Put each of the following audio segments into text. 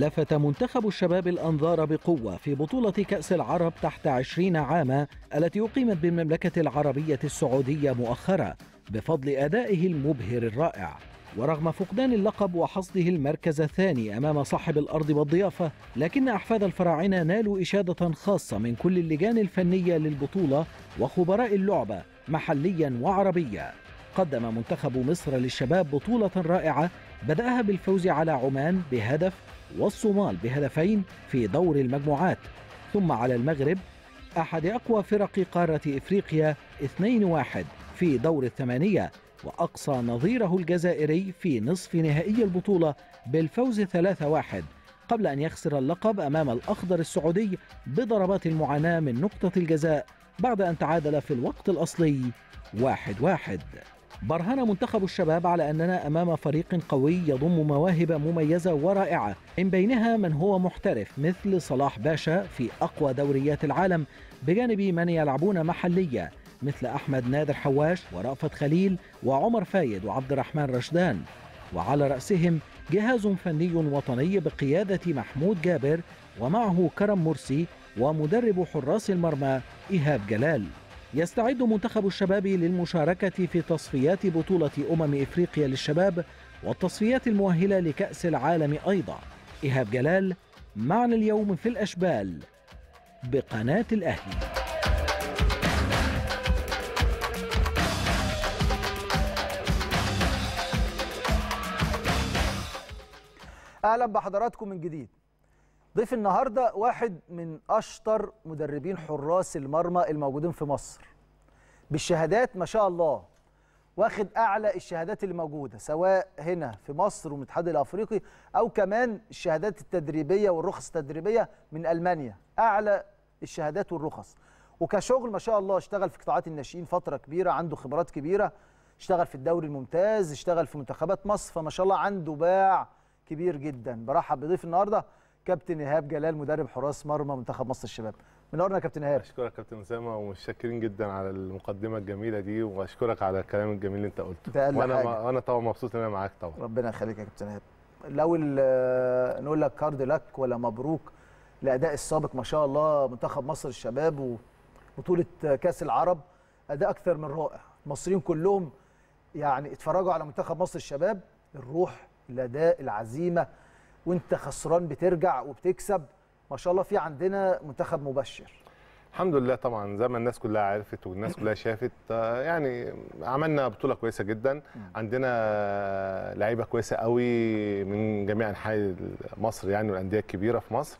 لفت منتخب الشباب الأنظار بقوة في بطولة كأس العرب تحت عشرين عاما التي أقيمت بالمملكة العربية السعودية مؤخرا بفضل أدائه المبهر الرائع ورغم فقدان اللقب وحصده المركز الثاني أمام صاحب الأرض والضيافة لكن أحفاد الفراعنة نالوا إشادة خاصة من كل اللجان الفنية للبطولة وخبراء اللعبة محليا وعربيا قدم منتخب مصر للشباب بطولة رائعة بدأها بالفوز على عمان بهدف والصومال بهدفين في دور المجموعات ثم على المغرب أحد أقوى فرق قارة إفريقيا 2-1 في دور الثمانية وأقصى نظيره الجزائري في نصف نهائي البطولة بالفوز 3-1 قبل أن يخسر اللقب أمام الأخضر السعودي بضربات المعاناة من نقطة الجزاء بعد أن تعادل في الوقت الأصلي 1-1 برهن منتخب الشباب على أننا أمام فريق قوي يضم مواهب مميزة ورائعة من بينها من هو محترف مثل صلاح باشا في أقوى دوريات العالم بجانب من يلعبون محلية مثل أحمد نادر حواش ورأفت خليل وعمر فايد وعبد الرحمن رشدان وعلى رأسهم جهاز فني وطني بقيادة محمود جابر ومعه كرم مرسي ومدرب حراس المرمى إيهاب جلال يستعد منتخب الشباب للمشاركة في تصفيات بطولة أمم إفريقيا للشباب والتصفيات المؤهلة لكأس العالم أيضا إيهاب جلال معنا اليوم في الأشبال بقناة الأهلي اهلا بحضراتكم من جديد ضيف النهارده واحد من اشطر مدربين حراس المرمى الموجودين في مصر بالشهادات ما شاء الله واخد اعلى الشهادات اللي موجوده سواء هنا في مصر والاتحاد الافريقي او كمان الشهادات التدريبيه والرخص التدريبيه من المانيا اعلى الشهادات والرخص وكشغل ما شاء الله اشتغل في قطاعات الناشئين فتره كبيره عنده خبرات كبيره اشتغل في الدوري الممتاز اشتغل في منتخبات مصر فما شاء الله عنده باع كبير جدا برحب بضيف النهارده كابتن ايهاب جلال مدرب حراس مرمى منتخب مصر الشباب منورنا يا كابتن ايهاب اشكرك كابتن اسامه ومتشكرين جدا على المقدمه الجميله دي واشكرك على الكلام الجميل اللي انت قلته وانا ما... طبعا مبسوط ان انا معاك طبعا ربنا يخليك يا كابتن ايهاب لو نقول لك كارد لك ولا مبروك لاداء السابق ما شاء الله منتخب مصر الشباب وبطوله كاس العرب اداء اكثر من رائع المصريين كلهم يعني اتفرجوا على منتخب مصر الشباب الروح الاداء العزيمه وانت خسران بترجع وبتكسب ما شاء الله في عندنا منتخب مبشر الحمد لله طبعا زي ما الناس كلها عرفت والناس كلها شافت آه، يعني عملنا بطوله كويسه جدا عندنا لعيبه كويسه قوي من جميع انحاء مصر يعني والانديه الكبيره في مصر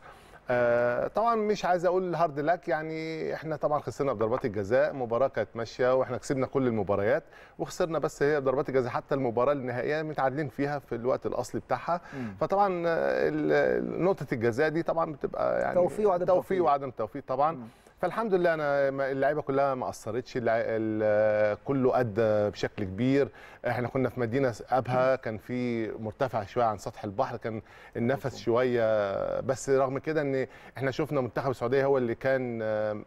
آه طبعا مش عايز اقول هارد لك يعني احنا طبعا خسرنا بضربات الجزاء مباراه كانت ماشيه واحنا كسبنا كل المباريات وخسرنا بس هي بضربات الجزاء حتى المباراه النهائيه متعادلين فيها في الوقت الاصلي بتاعها مم. فطبعا نقطه الجزاء دي طبعا بتبقى يعني توفيق وعدم توفيق, توفيق وعدم توفيق طبعا مم. فالحمد لله انا اللعيبه كلها ما قصرتش كله ادى بشكل كبير احنا كنا في مدينه ابها كان في مرتفع شويه عن سطح البحر كان النفس شويه بس رغم كده ان احنا شفنا منتخب السعوديه هو اللي كان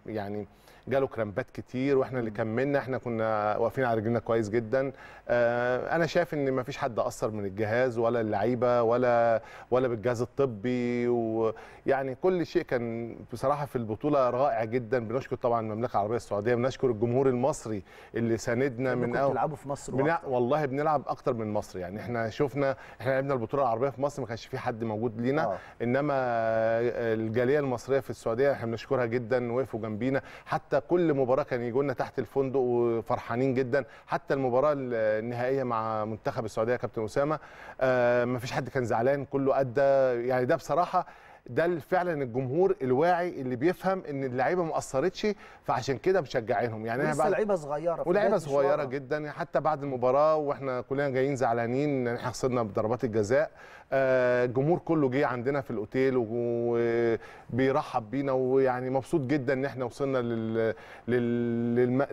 يعني جاله كرامبات كتير واحنا اللي كملنا احنا كنا واقفين على رجلنا كويس جدا آه، انا شايف ان ما فيش حد اثر من الجهاز ولا اللعيبه ولا ولا بالجهاز الطبي ويعني كل شيء كان بصراحه في البطوله رائع جدا بنشكر طبعا المملكه العربيه السعوديه بنشكر الجمهور المصري اللي ساندنا يعني من اول بتلعبوا في مصر بنع... والله بنلعب اكتر من مصر يعني احنا شفنا احنا لعبنا البطوله العربيه في مصر ما كانش في حد موجود لينا آه. انما آه، الجاليه المصريه في السعوديه احنا بنشكرها جدا وقفوا جنبينا حتى كل مباراه كان يجوا لنا تحت الفندق وفرحانين جدا حتى المباراه النهائيه مع منتخب السعوديه كابتن اسامه آه، ما فيش حد كان زعلان كله ادى يعني ده بصراحه ده فعلا الجمهور الواعي اللي بيفهم ان اللعيبه ما قصرتش فعشان كده مشجعينهم يعني انا لعيبه صغيره ولعيبه صغيره جدا حتى بعد المباراه واحنا كلنا جايين زعلانين ان احنا خسرنا بضربات الجزاء الجمهور آه، كله جه عندنا في الاوتيل وبيرحب بينا ويعني مبسوط جدا ان احنا وصلنا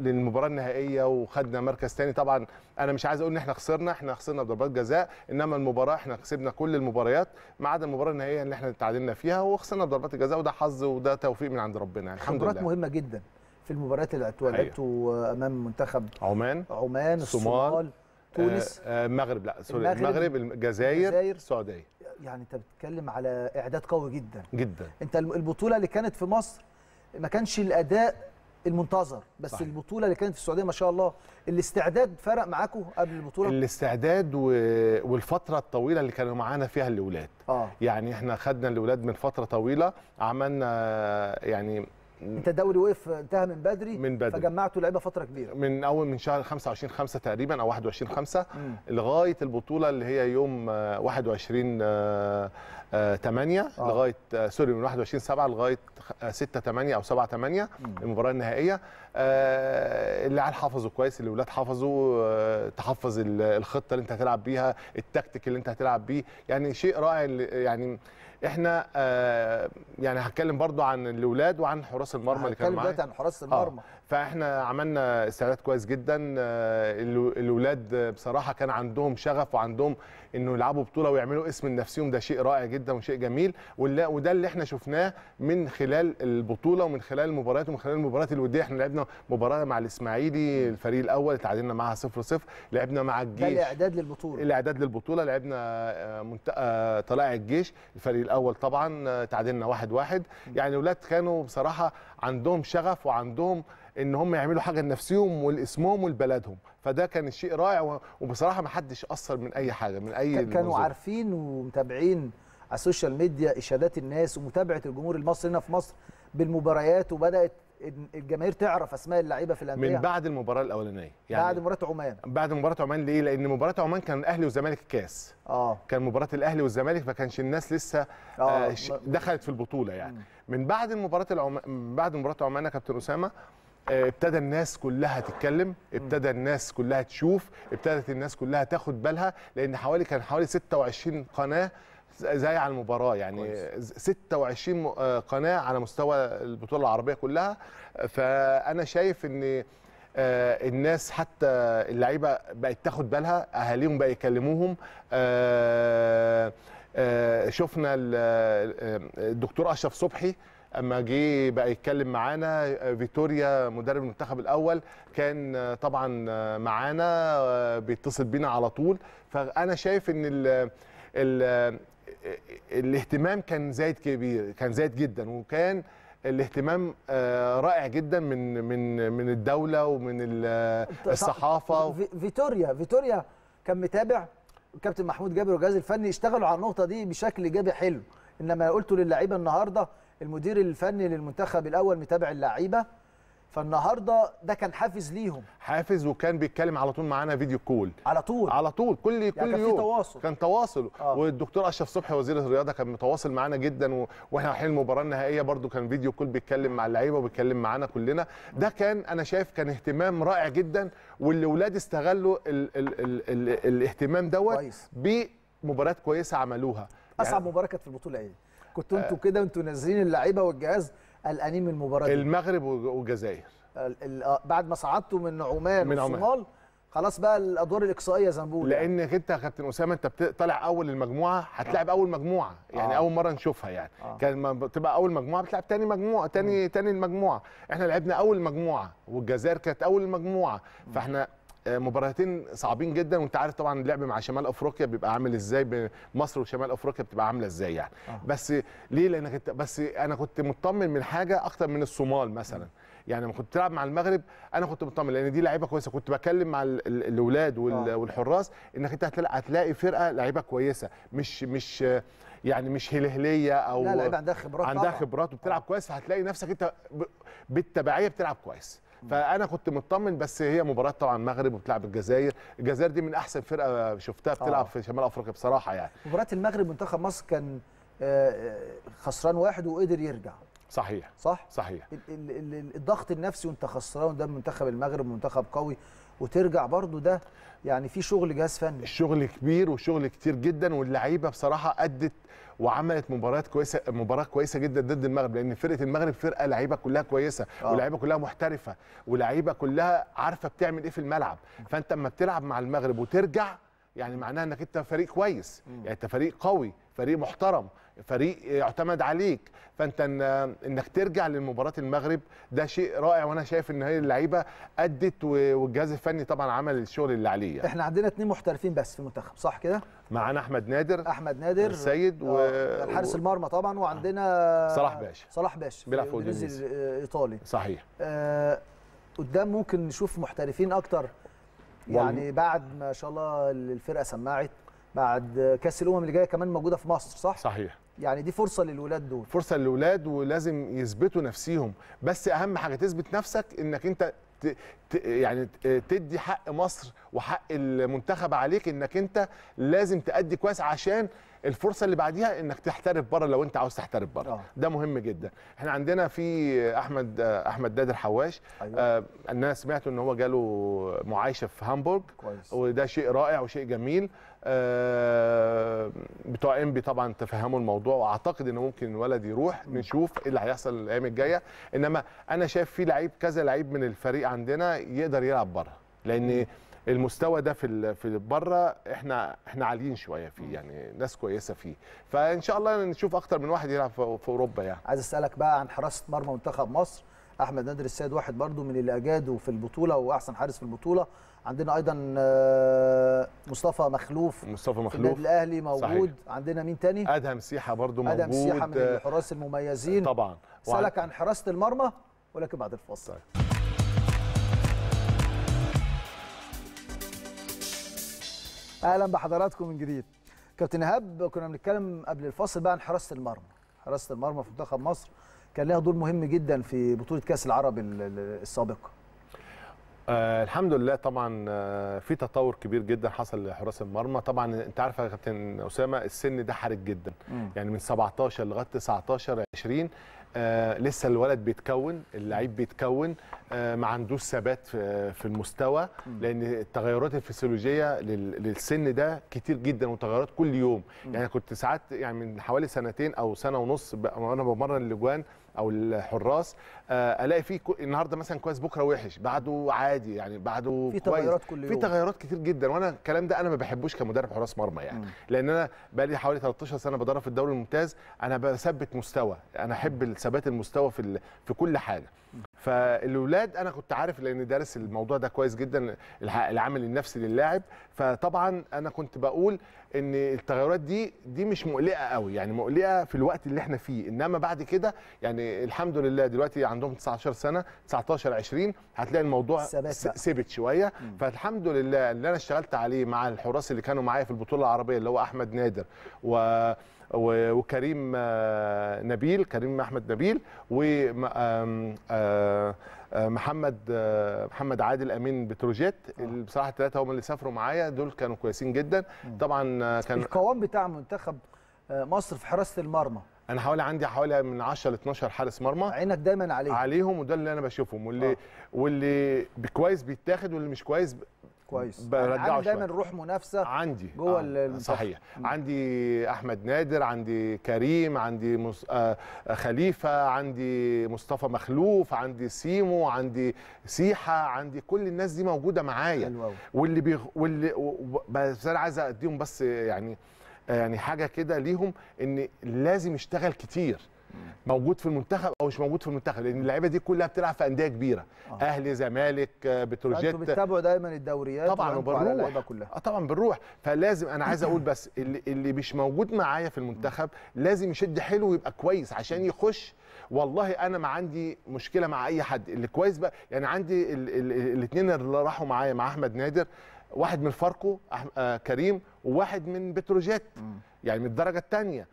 للمباراه النهائيه وخدنا مركز ثاني طبعا انا مش عايز اقول ان احنا خسرنا احنا خسرنا بضربات جزاء انما المباراه احنا كسبنا كل المباريات ما عدا المباراه النهائيه اللي احنا تعادلنا فيها وخسرنا بضربات الجزاء وده حظ وده توفيق من عند ربنا يعني. الحمد لله مهمه جدا في المباريات اللي اتولدت امام منتخب عمان عمان الصومال تونس آه،, آه المغرب لا سوري المغرب الجزائر السعوديه يعني انت بتتكلم على اعداد قوي جدا جدا انت البطوله اللي كانت في مصر ما كانش الاداء المنتظر بس صحيح. البطوله اللي كانت في السعوديه ما شاء الله الاستعداد فرق معاكم قبل البطوله الاستعداد و... والفتره الطويله اللي كانوا معانا فيها الاولاد آه. يعني احنا خدنا الاولاد من فتره طويله عملنا يعني انت الدوري وقف انتهى من بدري من بدري فجمعتوا لعيبه فتره كبيره من اول من شهر 25 5 تقريبا او 21 5 لغايه البطوله اللي هي يوم 21 آه، 8 آه،, آه،, آه. لغايه سوري من 21 7 لغايه 6 8 او 7 8 المباراه النهائيه اللي على حافظه كويس اللي ولاد حافظوا تحفظ الخطه اللي انت هتلعب بيها التكتيك اللي انت هتلعب بيه يعني شيء رائع يعني احنا آه، يعني هتكلم برضو عن الاولاد وعن حراس المرمى اللي كانوا معانا هتكلم عن حراس آه. المرمى آه. فاحنا عملنا استعداد كويس جدا آه، الاولاد بصراحه كان عندهم شغف وعندهم انه يلعبوا بطوله ويعملوا اسم لنفسهم ده شيء رائع جدا وشيء جميل وده اللي احنا شفناه من خلال البطوله ومن خلال المباريات ومن خلال المباريات الوديه احنا لعبنا مباراه مع الاسماعيلي الفريق الاول اتعادلنا معاها 0 0 لعبنا مع الجيش ده الاعداد للبطوله الاعداد للبطوله لعبنا آه، آه، طلائع الجيش الفريق الاول طبعا تعادلنا 1 1 يعني الاولاد كانوا بصراحه عندهم شغف وعندهم ان هم يعملوا حاجه لنفسهم ولاسمهم ولبلدهم فده كان شيء رائع وبصراحه ما حدش اثر من اي حاجه من اي كانوا المزور. عارفين ومتابعين على السوشيال ميديا اشادات الناس ومتابعه الجمهور المصري هنا في مصر بالمباريات وبدات الجماهير تعرف اسماء اللعيبه في الانديه من بعد المباراه الاولانيه يعني بعد مباراه عمان بعد مباراه عمان ليه لان مباراه عمان كان الاهلي والزمالك الكاس اه كان مباراه الاهلي والزمالك ما كانش الناس لسه آه, آه، دخلت في البطوله يعني م. من بعد المباراه العم... بعد مباراه عمان يا كابتن اسامه ابتدى الناس كلها تتكلم ابتدى الناس كلها تشوف ابتدت الناس كلها تاخد بالها لان حوالي كان حوالي 26 قناه زي على المباراه يعني كويس. 26 آه، قناه على مستوى البطوله العربيه كلها فانا شايف ان آه، الناس حتى اللعيبه بقت تاخد بالها اهاليهم بقى يكلموهم آه، شفنا الدكتور اشرف صبحي اما جه بقى يتكلم معانا فيتوريا مدرب المنتخب الاول كان طبعا معانا بيتصل بينا على طول فانا شايف ان ال ال الاهتمام كان زايد كبير كان زايد جدا وكان الاهتمام آه، رائع جدا من من من الدوله ومن آه، الصحافه فيتوريا فيتوريا كان متابع كابتن محمود جابر والجهاز الفني اشتغلوا على النقطه دي بشكل ايجابي حلو انما قلت للعيبه النهارده المدير الفني للمنتخب الاول متابع اللعيبه فالنهارده ده كان حافز ليهم حافز وكان بيتكلم على طول معانا فيديو كول على طول على طول كل يعني كل كان يوم كان تواصل كان تواصل آه. والدكتور اشرف صبحي وزير الرياضه كان متواصل معانا جدا و... واحنا رايحين المباراه النهائيه برده كان فيديو كول بيتكلم مع اللعيبه وبيتكلم معانا كلنا ده كان انا شايف كان اهتمام رائع جدا واللي استغلوا ال... ال... ال... ال... الاهتمام دوت بمباريات كويسه عملوها اصعب يعني مباراه كانت في البطوله ايه كنتوا آه. انتوا كده انتوا نازلين اللعيبه والجهاز قلقانين من المباراه دي المغرب والجزائر آه، بعد ما صعدتوا من عمان من والصومال خلاص بقى الادوار الاقصائيه زي ما بنقول يعني. لانك انت يا كابتن اسامه انت طالع اول المجموعه هتلاعب آه. اول مجموعه يعني آه. اول مره نشوفها يعني آه. كان ما بتبقى اول مجموعه بتلعب تاني مجموعه تاني م. تاني المجموعه احنا لعبنا اول مجموعه والجزائر كانت اول المجموعه فاحنا آه، مباراتين صعبين جدا وانت عارف طبعا اللعب مع شمال افريقيا بيبقى عامل ازاي مصر وشمال افريقيا بتبقى عامله ازاي يعني آه. بس ليه لانك انت بس انا كنت مطمن من حاجه اكتر من الصومال مثلا يعني لما كنت تلعب مع المغرب انا كنت مطمن لان دي لعيبه كويسه كنت بكلم مع الاولاد آه. والحراس انك انت هتلاقي فرقه لعيبه كويسه مش مش يعني مش هلهليه او لا لعيبه عندها خبرات عندها خبرات وبتلعب آه. كويس فهتلاقي نفسك انت بالتبعيه بتلعب كويس فانا كنت مطمن بس هي مباراه طبعا المغرب وبتلعب الجزائر الجزائر دي من احسن فرقه شفتها بتلعب آه. في شمال افريقيا بصراحه يعني مباراه المغرب منتخب مصر كان آه، آه، خسران واحد وقدر يرجع صحيح صح صحيح الضغط النفسي وانت خسران ده منتخب المغرب منتخب قوي وترجع برضو ده يعني في شغل جهاز فني الشغل كبير وشغل كتير جدا واللعيبه بصراحه ادت وعملت مباريات كويسه مباراه كويسه جدا ضد المغرب لان فرقه المغرب فرقه لعيبه كلها كويسه آه. ولعيبه كلها محترفه ولعيبه كلها عارفه بتعمل ايه في الملعب فانت اما بتلعب مع المغرب وترجع يعني معناها انك انت فريق كويس يعني انت فريق قوي فريق محترم فريق يعتمد عليك فانت إن انك ترجع لمباراه المغرب ده شيء رائع وانا شايف ان هي اللعيبه ادت والجهاز الفني طبعا عمل الشغل اللي عليه يعني. احنا عندنا اثنين محترفين بس في المنتخب صح كده معانا احمد نادر احمد نادر السيد و آه، حارس المرمى طبعا وعندنا صلاح باشا صلاح باشا بيلعب في اودينيزي الايطالي صحيح آه قدام ممكن نشوف محترفين اكتر يعني بعد ما شاء الله الفرقه سمعت بعد كاس الامم اللي جايه كمان موجوده في مصر صح صحيح يعني دي فرصه للولاد دول فرصه للولاد ولازم يثبتوا نفسيهم بس اهم حاجه تثبت نفسك انك انت ت... يعني تدي حق مصر وحق المنتخب عليك انك انت لازم تأدي كويس عشان الفرصه اللي بعديها انك تحترف بره لو انت عاوز تحترف بره آه. ده مهم جدا احنا عندنا في احمد احمد دادر حواش أيوة. آه انا سمعت ان هو جاله معايشه في هامبورج كويس. وده شيء رائع وشيء جميل آه، بتوع انبي طبعا تفهموا الموضوع واعتقد ان ممكن الولد يروح نشوف ايه اللي هيحصل الايام الجايه انما انا شايف في لعيب كذا لعيب من الفريق عندنا يقدر يلعب بره لان المستوى ده في في بره احنا احنا عاليين شويه فيه يعني ناس كويسه فيه فان شاء الله نشوف اكتر من واحد يلعب في اوروبا يعني عايز اسالك بقى عن حراسه مرمى منتخب مصر احمد نادر السيد واحد برضو من اللي اجادوا في البطوله واحسن حارس في البطوله عندنا ايضا آه، مصطفى مخلوف مصطفى مخلوف النادي الاهلي موجود صحيح. عندنا مين تاني ادهم سيحه برضو موجود ادهم سيحه من الحراس المميزين طبعا سالك عن حراسه المرمى ولكن بعد الفاصل طيب. اهلا بحضراتكم من جديد كابتن ايهاب كنا بنتكلم قبل الفاصل بقى عن حراسه المرمى حراسه المرمى في منتخب مصر كان لها دور مهم جدا في بطوله كاس العرب السابقه آه الحمد لله طبعا آه في تطور كبير جدا حصل لحراس المرمى طبعا انت عارف يا كابتن اسامه السن ده حرج جدا م. يعني من 17 لغايه 19 20 آه لسه الولد بيتكون اللعيب بيتكون آه ما عندوش ثبات في آه، المستوى لان التغيرات الفسيولوجيه للسن ده كتير جدا وتغيرات كل يوم يعني كنت ساعات يعني من حوالي سنتين او سنه ونص وانا بمرن الاجوان او الحراس آه، الاقي فيه النهارده مثلا كويس بكره وحش بعده عادي يعني بعده في كويس تغيرات كل يوم. في تغيرات كتير جدا وانا الكلام ده انا ما بحبوش كمدرب حراس مرمى يعني مم. لان انا بقالي حوالي 13 سنه بدرب في الدوري الممتاز انا بثبت مستوى انا احب ثبات المستوى في في كل حاجه فالاولاد انا كنت عارف لان دارس الموضوع ده كويس جدا العامل النفسي للاعب فطبعا انا كنت بقول ان التغيرات دي دي مش مقلقه قوي يعني مقلقه في الوقت اللي احنا فيه انما بعد كده يعني الحمد لله دلوقتي عندهم 19 سنه 19 20 هتلاقي الموضوع ثبت شويه مم. فالحمد لله اللي انا اشتغلت عليه مع الحراس اللي كانوا معايا في البطوله العربيه اللي هو احمد نادر و وكريم آه، نبيل كريم احمد نبيل و آه، آه، محمد محمد عادل امين بتروجيت بصراحه الثلاثه هم اللي سافروا معايا دول كانوا كويسين جدا طبعا كان القوام بتاع منتخب مصر في حراسه المرمى انا حوالي عندي حوالي من 10 ل 12 حارس مرمى عينك دايما عليهم عليهم وده اللي انا بشوفهم واللي آه. واللي كويس بيتاخد واللي مش كويس كويس برجعه يعني دايما روح منافسه عندي جوه آه. صحيح عندي احمد نادر عندي كريم عندي مص... آه،, آه خليفه عندي مصطفى مخلوف عندي سيمو عندي سيحه عندي كل الناس دي موجوده معايا واللي بيغ... واللي بس انا عايز اديهم بس يعني آه، يعني حاجه كده ليهم ان لازم يشتغل كتير موجود في المنتخب او مش موجود في المنتخب لان اللعيبه دي كلها بتلعب في انديه كبيره آه. اهلي زمالك آه، بتروجيت انتوا بتتابعوا دايما الدوريات طبعا وبنروح كلها آه، طبعا بنروح فلازم انا عايز اقول بس اللي, اللي مش موجود معايا في المنتخب لازم يشد حلو ويبقى كويس عشان يخش والله انا ما عندي مشكله مع اي حد اللي كويس بقى يعني عندي الاثنين اللي راحوا معايا مع احمد نادر واحد من فاركو آه، كريم وواحد من بتروجيت يعني من الدرجه الثانيه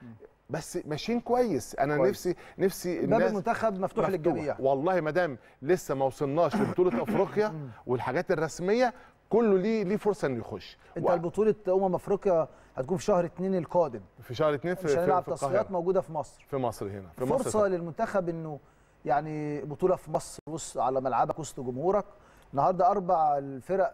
بس ماشيين كويس انا كويس. نفسي نفسي الناس باب المنتخب مفتوح, مفتوح للجميع والله ما دام لسه ما وصلناش لبطوله افريقيا والحاجات الرسميه كله ليه ليه فرصه انه يخش انت و... البطوله امم افريقيا هتكون في شهر 2 القادم في شهر 2 في مش هنلعب تصفيات موجوده في مصر في مصر هنا في مصر فرصه طبعا. للمنتخب انه يعني بطوله في مصر وسط على ملعبك وسط جمهورك النهارده اربع الفرق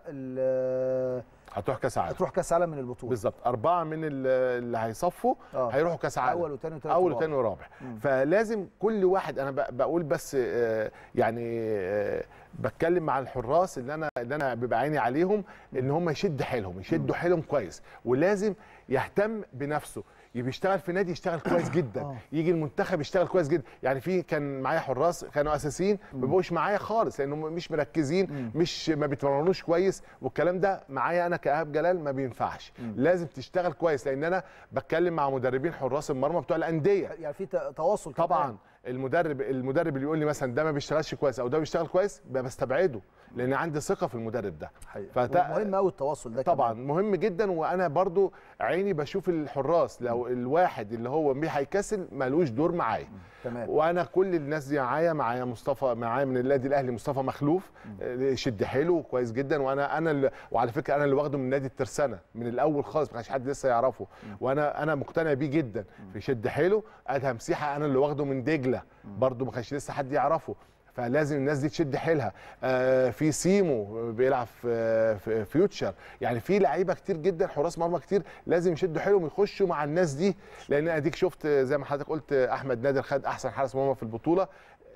هتروح كاس عالم هتروح كاس عالم من البطوله بالظبط اربعه من اللي هيصفوا آه. هيروحوا كاس عالم اول وثاني وثالث اول وثاني ورابع فلازم كل واحد انا بقول بس آه، يعني آه، بتكلم مع الحراس اللي انا اللي انا بيبقى عيني عليهم ان هم يشدوا حيلهم يشدوا حيلهم كويس ولازم يهتم بنفسه يبي يشتغل في نادي يشتغل كويس جدا آه. يجي المنتخب يشتغل كويس جدا يعني في كان معايا حراس كانوا اساسيين ما بقوش معايا خالص لانهم مش مركزين مش ما بيتمرنوش كويس والكلام ده معايا انا كاهاب جلال ما بينفعش لازم تشتغل كويس لان انا بتكلم مع مدربين حراس المرمى بتوع الانديه يعني في تواصل طبعا المدرب المدرب اللي يقول لي مثلا ده ما بيشتغلش كويس او ده بيشتغل كويس بستبعده لان عندي ثقه في المدرب ده فت... مهم قوي التواصل ده طبعا كمان. مهم جدا وانا برضو عيني بشوف الحراس لو الواحد اللي هو هيكسل ملوش دور معايا تمام وانا كل الناس دي معايا معايا مصطفى معايا من النادي الاهلي مصطفى مخلوف آه، شد حيله كويس جدا وانا انا اللي وعلى فكره انا اللي واخده من نادي الترسانه من الاول خالص ما كانش حد لسه يعرفه وانا انا مقتنع بيه جدا في شد حيله ادهم سيحه انا اللي واخده من دجله برده ما كانش لسه حد يعرفه فلازم الناس دي تشد حيلها آه، في سيمو بيلعب في فيوتشر يعني في لعيبه كتير جدا حراس مرمى كتير لازم يشدوا حيلهم يخشوا مع الناس دي لان اديك شفت زي ما حضرتك قلت احمد نادر خد احسن حارس مرمى في البطوله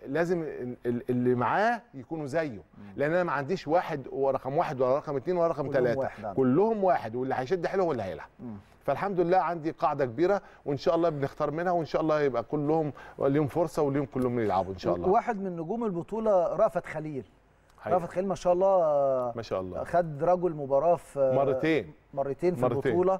لازم اللي معاه يكونوا زيه لان انا ما عنديش واحد ورقم واحد ولا رقم اثنين ولا رقم ثلاثه كلهم واحد واللي هيشد حيله هو اللي هيلعب فالحمد لله عندي قاعده كبيره وان شاء الله بنختار منها وان شاء الله يبقى كلهم ليهم فرصه وليهم كلهم يلعبوا ان شاء الله واحد من نجوم البطوله رأفت خليل رأفت خليل ما شاء الله ما شاء الله خد رجل مباراه في مرتين مرتين في مرتين. البطوله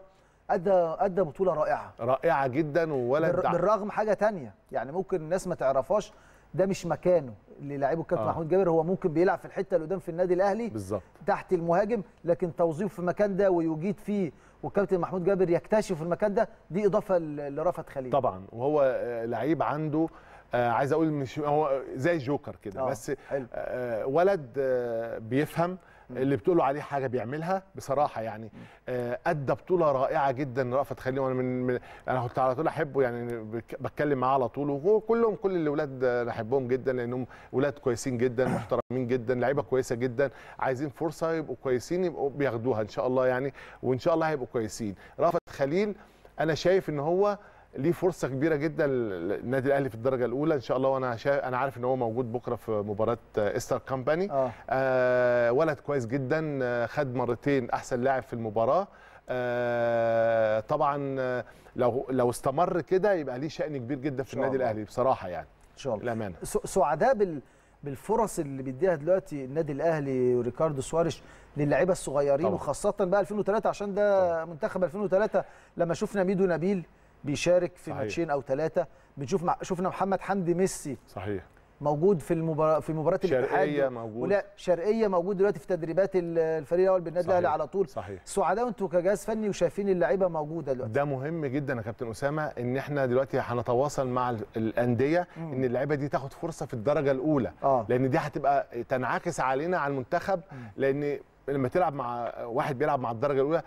ادى ادى بطوله رائعه رائعه جدا ولا بر... بالرغم حاجه تانية يعني ممكن الناس ما تعرفهاش ده مش مكانه اللي لاعبه الكابتن آه. محمود جابر هو ممكن بيلعب في الحته اللي قدام في النادي الاهلي بالظبط تحت المهاجم لكن توظيفه في المكان ده ويجيد فيه والكابتن محمود جابر يكتشف المكان ده دي اضافه لرفت خليل طبعا وهو آه، لعيب عنده آه عايز اقول مش هو زي جوكر كده آه، بس آه،, آه ولد آه بيفهم اللي بتقولوا عليه حاجه بيعملها بصراحه يعني آه، ادى بطوله رائعه جدا رأفت خليل وانا من, من انا كنت على طول احبه يعني بتكلم معاه على طول وكلهم كل الاولاد انا احبهم جدا لانهم اولاد كويسين جدا محترمين جدا لعيبه كويسه جدا عايزين فرصه يبقوا كويسين يبقوا بياخدوها ان شاء الله يعني وان شاء الله هيبقوا كويسين رأفت خليل انا شايف ان هو ليه فرصه كبيره جدا النادي الاهلي في الدرجه الاولى ان شاء الله وانا شا... انا عارف ان هو موجود بكره في مباراه آه، استر كامباني آه. آه ولد كويس جدا آه، خد مرتين احسن لاعب في المباراه آه طبعا آه، لو لو استمر كده يبقى ليه شأن كبير جدا في النادي الاهلي بصراحه يعني ان شاء الله الامانه سعداء بال بالفرص اللي بيديها دلوقتي النادي الاهلي وريكاردو سواريش للاعيبه الصغيرين طبعا. وخاصه بقى 2003 عشان ده طبعا. منتخب 2003 لما شفنا ميدو نبيل بيشارك في ماتشين او ثلاثه بنشوف مع شفنا محمد حمدي ميسي صحيح موجود في المباراه في مباراه الاتحاد شرقيه موجود ولا شرقيه موجود دلوقتي في تدريبات الفريق الاول بالنادي الاهلي على طول صحيح سعداء وأنتوا كجهاز فني وشايفين اللعيبه موجوده دلوقتي ده مهم جدا يا كابتن اسامه ان احنا دلوقتي هنتواصل مع الانديه مم. ان اللعيبه دي تاخد فرصه في الدرجه الاولى آه. لان دي هتبقى تنعكس علينا على المنتخب مم. لان لما تلعب مع واحد بيلعب مع الدرجه الاولى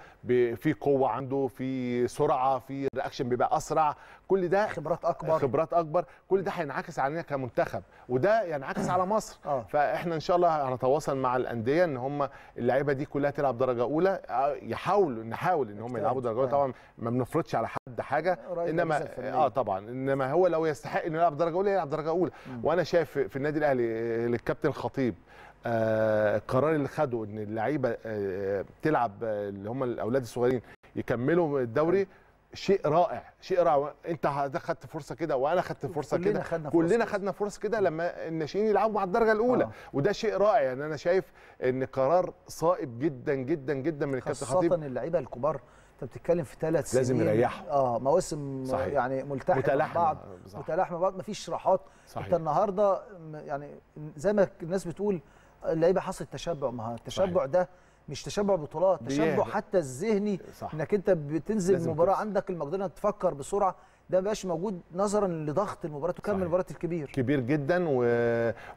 في قوه عنده في سرعه في رياكشن بيبقى اسرع كل ده خبرات اكبر خبرات اكبر كل ده هينعكس علينا كمنتخب وده ينعكس على مصر آه. فاحنا ان شاء الله هنتواصل مع الانديه ان هم اللعيبه دي كلها تلعب درجه اولى آه، يحاولوا نحاول ان هم يلعبوا درجه اولى طبعا ما بنفرضش على حد حاجه انما اه طبعا انما هو لو يستحق انه يلعب درجه اولى يلعب درجه اولى وانا شايف في النادي الاهلي آه، للكابتن خطيب آه، القرار اللي خده ان اللعيبه آه، تلعب آه، اللي هم الاولاد الصغيرين يكملوا الدوري شيء رائع شيء رائع انت خدت فرصه كده وانا خدت فرصه كده كلنا خدنا فرصه, كلنا خدنا فرصة كده لما الناشئين يلعبوا مع الدرجه الاولى آه. وده شيء رائع يعني انا شايف ان قرار صائب جدا جدا جدا من الكابتن خطيب خاصه اللعيبه الكبار انت بتتكلم في ثلاث سنين لازم يريحوا اه مواسم يعني ملتحمه متلاحمه بعض متلاحمه بعض مفيش راحات انت النهارده يعني زي ما الناس بتقول اللعيبه حصلت تشبع ما التشبع صحيح. ده مش تشبع بطولات تشبع حتى الذهني انك انت بتنزل مباراه عندك المقدره تفكر بسرعه ده مبقاش موجود نظرا لضغط المباراه وكم المباراه الكبير كبير جدا و...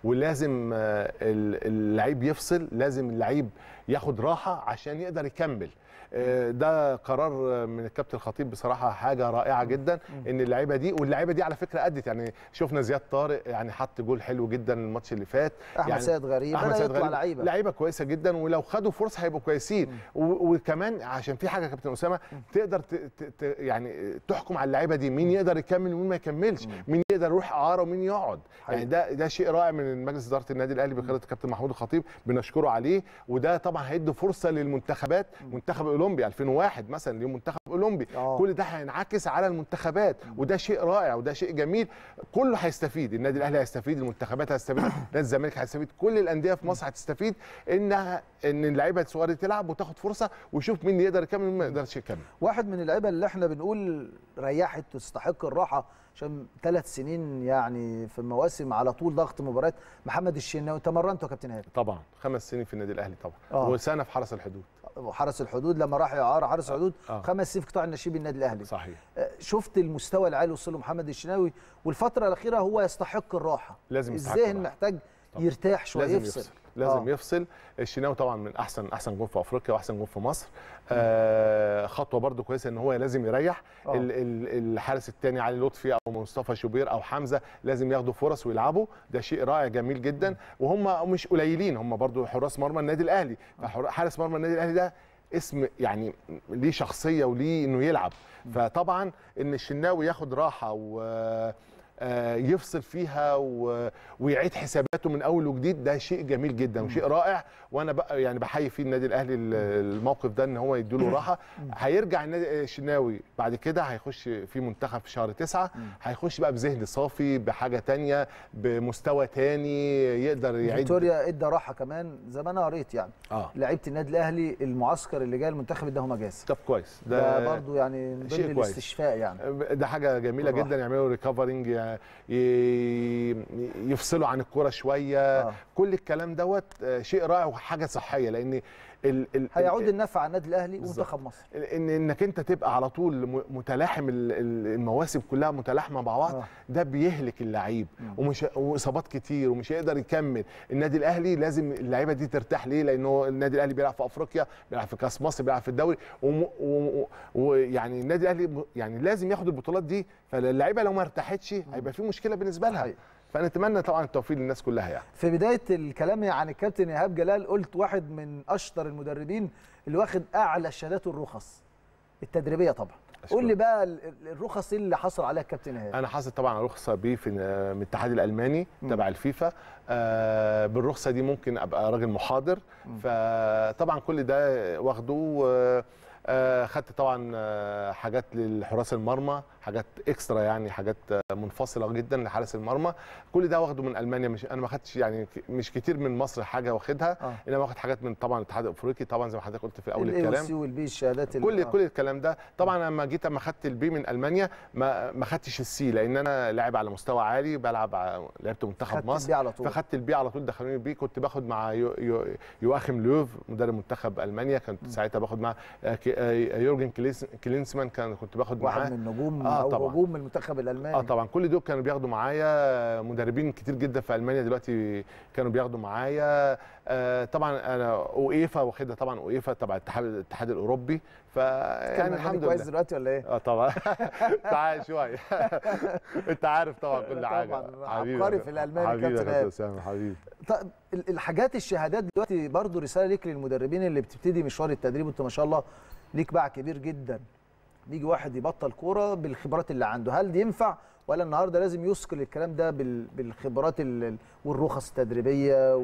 ولازم آه، اللعيب يفصل لازم اللعيب ياخد راحه عشان يقدر يكمل آه، ده قرار من الكابتن الخطيب بصراحه حاجه رائعه جدا ان اللعيبه دي واللعيبه دي على فكره ادت يعني شفنا زياد طارق يعني حط جول حلو جدا الماتش اللي فات احمد يعني سيد غريب احمد سيد غريب لعيبه لعيبه كويسه جدا ولو خدوا فرصه هيبقوا كويسين وكمان عشان في حاجه كابتن اسامه تقدر ت ت ت يعني تحكم على اللعيبه دي مين يقدر يكمل ومين ما يكملش مين يقدر يروح اعاره ومين يقعد يعني ده ده شيء رائع من مجلس اداره النادي الاهلي بقياده الكابتن محمود الخطيب بنشكره عليه وده طبعا هيدي فرصه للمنتخبات منتخب يعني منتخب اولمبي 2001 مثلا ليه منتخب اولمبي أوه. كل ده هينعكس على المنتخبات وده شيء رائع وده شيء جميل كله هيستفيد النادي الاهلي هيستفيد المنتخبات هتستفيد نادي الزمالك هيستفيد كل الانديه في مصر هتستفيد انها ان اللعيبه الصغيره تلعب وتاخد فرصه ويشوف مين يقدر يكمل ومين ما يقدرش يكمل واحد من اللعيبه اللي احنا بنقول ريحت تستحق الراحه عشان ثلاث سنين يعني في المواسم على طول ضغط مباريات محمد الشناوي تمرنته يا كابتن هاني طبعا خمس سنين في النادي الاهلي طبعا آه. وسنه في حرس الحدود وحرس الحدود لما راح يعار حرس آه. الحدود آه. خمس سنين في قطاع النشيب النادي الاهلي صحيح آه، شفت المستوى العالي وصله محمد الشناوي والفتره الاخيره هو يستحق الراحه لازم الذهن محتاج يرتاح شويه لازم يفصل, يفصل. لازم آه. يفصل الشناوي طبعا من احسن احسن جون في افريقيا واحسن جون في مصر آه خطوه برده كويسه ان هو لازم يريح آه. الحارس الثاني علي لطفي او مصطفى شوبير او حمزه لازم ياخدوا فرص ويلعبوا ده شيء رائع جميل جدا وهم مش قليلين هم برده حراس مرمى النادي الاهلي آه. فحارس مرمى النادي الاهلي ده اسم يعني ليه شخصيه وليه انه يلعب فطبعا ان الشناوي ياخد راحه و آه، يفصل فيها ويعيد حساباته من اول وجديد ده شيء جميل جدا وشيء رائع وانا بقى يعني بحيي فيه النادي الاهلي الموقف ده ان هو يديله راحه هيرجع النادي الشناوي بعد كده هيخش في منتخب في شهر تسعة هيخش بقى بذهن صافي بحاجه تانية بمستوى تاني يقدر يعيد فيكتوريا ادى راحه كمان زي ما انا قريت يعني آه. لعيبه النادي الاهلي المعسكر اللي جاي المنتخب اداهم اجازه طب كويس ده, ده برضو يعني من ضمن الاستشفاء يعني ده حاجه جميله جدا يعملوا ريكفرنج يعني يفصلوا عن الكوره شويه آه. كل الكلام دوت آه، شيء رائع وحاجه صحيه لان ال ال هيعود النفع على النادي الاهلي ومنتخب مصر ان انك انت تبقى على طول متلاحم المواسم كلها متلاحمه مع بعض آه. ده بيهلك اللعيب ومش واصابات كتير ومش هيقدر يكمل النادي الاهلي لازم اللعيبه دي ترتاح ليه لانه النادي الاهلي بيلعب في افريقيا بيلعب في كاس مصر بيلعب في الدوري ويعني النادي الاهلي يعني لازم ياخد البطولات دي فاللعيبه لو ما ارتاحتش هيبقى في مشكله بالنسبه لها فنتمنى طبعا التوفيق للناس كلها يعني في بدايه الكلام عن الكابتن ايهاب جلال قلت واحد من اشطر المدربين اللي واخد اعلى الشهادات والرخص التدريبيه طبعا قول لي بقى الرخص إيه اللي حصل عليها الكابتن ايهاب انا حصل طبعا رخصه بي في الاتحاد الالماني م. تبع الفيفا آه بالرخصه دي ممكن ابقى راجل محاضر م. فطبعا كل ده واخده آه آه، خدت طبعا آه، حاجات لحراس المرمى حاجات اكسترا يعني حاجات آه، منفصله جدا لحارس المرمى كل ده واخده من المانيا مش انا ما خدتش يعني مش كتير من مصر حاجه واخدها آه. انما واخد حاجات من طبعا الاتحاد الافريقي طبعا زي ما حضرتك قلت في اول الكلام والبي الشهادات كل آه. كل الكلام ده طبعا لما جيت اما خدت البي من المانيا ما ما خدتش السي لان انا لاعب على مستوى عالي بلعب لعبت منتخب مصر على طول. فخدت البي على طول دخلوني البي كنت باخد مع يو يو يواخم لوف مدرب منتخب المانيا كنت ساعتها باخد مع آه، يورجن كلينسمان كان كنت باخد معاه واحد من النجوم آه طبعًا. نجوم المنتخب الالماني اه طبعا كل دول كانوا بياخدوا معايا مدربين كتير جدا في المانيا دلوقتي كانوا بياخدوا معايا آه طبعا انا اويفا واخدها طبعا اويفا تبع الاتحاد الاتحاد الاوروبي ف يعني الحمد لله كويس دلوقتي ولا ايه؟ اه طبعا تعال شويه انت عارف طبعا كل حاجه طبعا عبقري في الالماني كابتن حبيبي يا اسامه حبيبي طب الحاجات الشهادات دلوقتي برضو رساله ليك للمدربين اللي بتبتدي مشوار التدريب وانت ما شاء الله ليك باع كبير جدا بيجي واحد يبطل كوره بالخبرات اللي عنده هل ينفع ولا النهارده لازم يثقل الكلام ده بالخبرات والرخص التدريبيه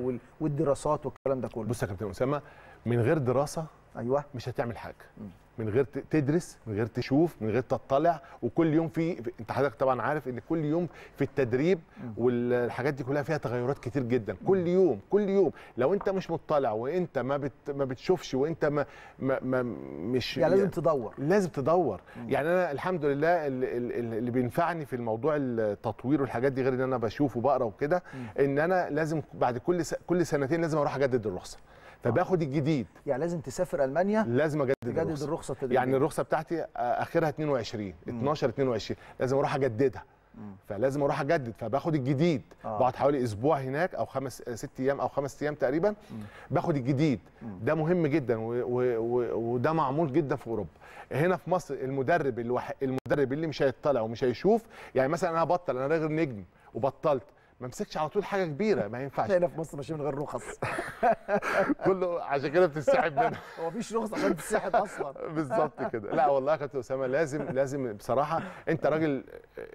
والدراسات والكلام ده كله بص يا كابتن اسامه من غير دراسه ايوه مش هتعمل حاجه م. من غير تدرس من غير تشوف من غير تطلع وكل يوم في انت حضرتك طبعا عارف ان كل يوم في التدريب والحاجات دي كلها فيها تغيرات كتير جدا كل يوم كل يوم لو انت مش مطلع وانت ما بت... ما بتشوفش وانت ما, ما... ما مش يعني لازم تدور لازم تدور يعني انا الحمد لله اللي, اللي بينفعني في الموضوع التطوير والحاجات دي غير ان انا بشوف وبقرا وكده ان انا لازم بعد كل كل سنتين لازم اروح اجدد الرخصه فباخد الجديد يعني لازم تسافر المانيا لازم اجدد تجدد الرخصه, الرخصة يعني الرخصه بتاعتي آه، اخرها 22 12 22 لازم اروح اجددها فلازم اروح اجدد فباخد الجديد آه. بقعد حوالي اسبوع هناك او خمس آه، ست ايام او خمس ايام تقريبا باخد الجديد ده مهم جدا وده معمول جدا في اوروبا هنا في مصر المدرب الوح... المدرب اللي مش هيطلع ومش هيشوف يعني مثلا انا بطل انا راجل نجم وبطلت ما مسكش على طول حاجه كبيره ما ينفعش هنا في مصر ماشيين من غير رخص كله عشان كده بتتسحب منها هو مفيش رخص عشان تتسحب اصلا بالظبط كده لا والله يا كابتن اسامه لازم لازم بصراحه انت راجل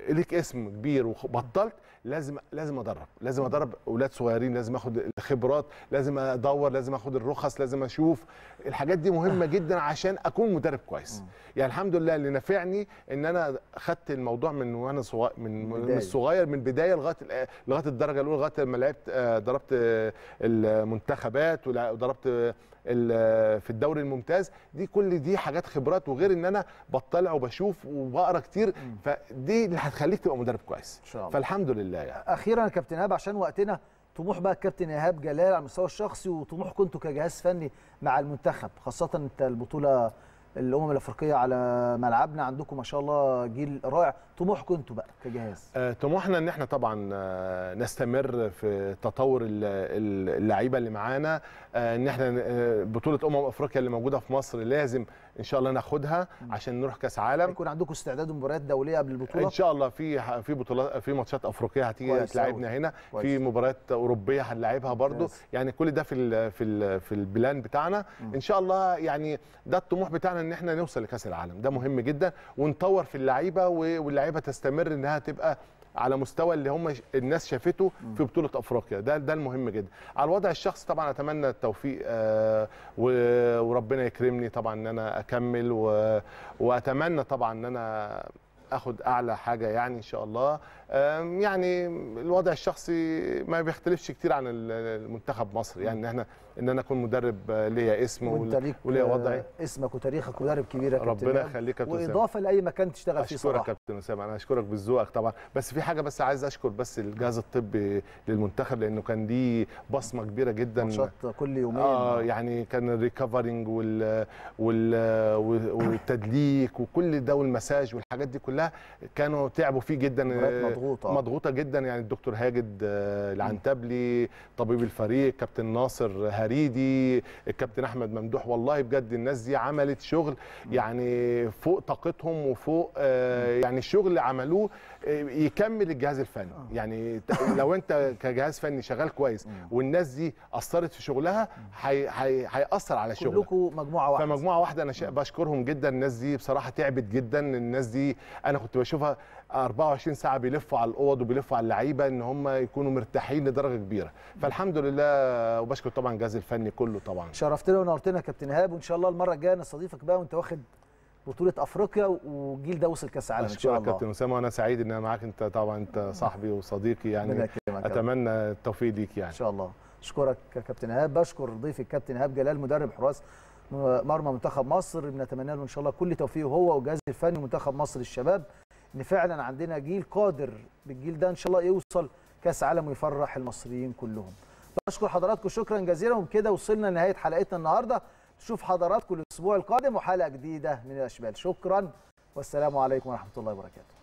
آه، ليك اسم كبير وبطلت لازم لازم ادرب لازم ادرب اولاد صغيرين لازم اخد الخبرات لازم ادور لازم اخد الرخص لازم اشوف الحاجات دي مهمه جدا عشان اكون مدرب كويس يعني الحمد لله اللي نافعني ان انا خدت الموضوع من وانا صغير من الصغير من البدايه لغايه لغايه الدرجه الاولى لغايه ما لعبت آه، ضربت آه، المنتخبات وضربت آه، في الدوري الممتاز دي كل دي حاجات خبرات وغير ان انا بطلع وبشوف وبقرا كتير فدي اللي هتخليك تبقى مدرب كويس إن شاء الله. فالحمد لله يعني. اخيرا كابتن ايهاب عشان وقتنا طموح بقى الكابتن ايهاب جلال على المستوى الشخصي وطموحكم انتوا كجهاز فني مع المنتخب خاصه انت البطوله الامم الافريقيه على ملعبنا عندكم ما شاء الله جيل رائع طموحكم انتوا بقى كجهاز آه، طموحنا ان احنا طبعا آه، نستمر في تطور اللعيبه اللي معانا آه، ان احنا بطوله امم افريقيا اللي موجوده في مصر لازم ان شاء الله ناخدها عشان نروح كاس عالم يكون عندكم استعداد مباريات دوليه قبل البطوله ان شاء الله في في بطولات في ماتشات افريقيه هتيجي تلعبنا هنا كويس. في مباريات اوروبيه هنلعبها برده يعني كل ده في الـ في الـ في البلان بتاعنا م. ان شاء الله يعني ده الطموح بتاعنا ان احنا نوصل لكاس العالم ده مهم جدا ونطور في اللعيبه واللعيبه تستمر انها تبقى على مستوى اللي هم الناس شافته في بطوله افريقيا ده ده المهم جدا على الوضع الشخصي طبعا اتمنى التوفيق آه، وربنا يكرمني طبعا ان انا اكمل واتمنى طبعا ان انا اخد اعلى حاجه يعني ان شاء الله يعني الوضع الشخصي ما بيختلفش كتير عن المنتخب مصر يعني احنا ان انا اكون مدرب ليا اسم وليا وضعي اسمك وتاريخك مدرب كبير ربنا يخليك يا كابتن واضافه لاي مكان تشتغل فيه صراحه اشكرك يا كابتن اسامه انا اشكرك بذوقك طبعا بس في حاجه بس عايز اشكر بس الجهاز الطبي للمنتخب لانه كان دي بصمه كبيره جدا ماتشات كل يومين اه يعني كان الريكفرنج وال, وال... والتدليك وكل ده والمساج والحاجات دي كلها كانوا تعبوا فيه جدا مضغوطه مضغوطه جدا يعني الدكتور هاجد آه، العنتبلي طبيب الفريق كابتن ناصر هريدي الكابتن احمد ممدوح والله بجد الناس دي عملت شغل يعني فوق طاقتهم وفوق آه، يعني الشغل اللي عملوه آه، يكمل الجهاز الفني يعني لو انت كجهاز فني شغال كويس والناس دي اثرت في شغلها هياثر على شغلك كلكم مجموعه واحده فمجموعه واحده انا بشكرهم جدا الناس دي بصراحه تعبت جدا الناس دي انا كنت بشوفها 24 ساعه بيلفوا على الاوض وبيلفوا على اللعيبه ان هم يكونوا مرتاحين لدرجه كبيره فالحمد لله وبشكر طبعا الجهاز الفني كله طبعا شرفتنا ونورتنا يا كابتن ايهاب وان شاء الله المره الجايه نستضيفك بقى وانت واخد بطولة افريقيا والجيل ده وصل كاس العالم ان شاء الله كابتن اسامه وانا سعيد ان انا معاك انت طبعا انت صاحبي وصديقي يعني اتمنى التوفيق ليك يعني ان شاء الله اشكرك يا كابتن ايهاب بشكر ضيفي الكابتن ايهاب جلال مدرب حراس مرمى منتخب مصر بنتمنى له ان شاء الله كل توفيق هو والجهاز الفني منتخب مصر الشباب ان فعلا عندنا جيل قادر بالجيل ده ان شاء الله يوصل كاس عالم ويفرح المصريين كلهم بشكر حضراتكم شكرا جزيلا وبكده وصلنا لنهايه حلقتنا النهارده نشوف حضراتكم الاسبوع القادم وحلقه جديده من الاشبال شكرا والسلام عليكم ورحمه الله وبركاته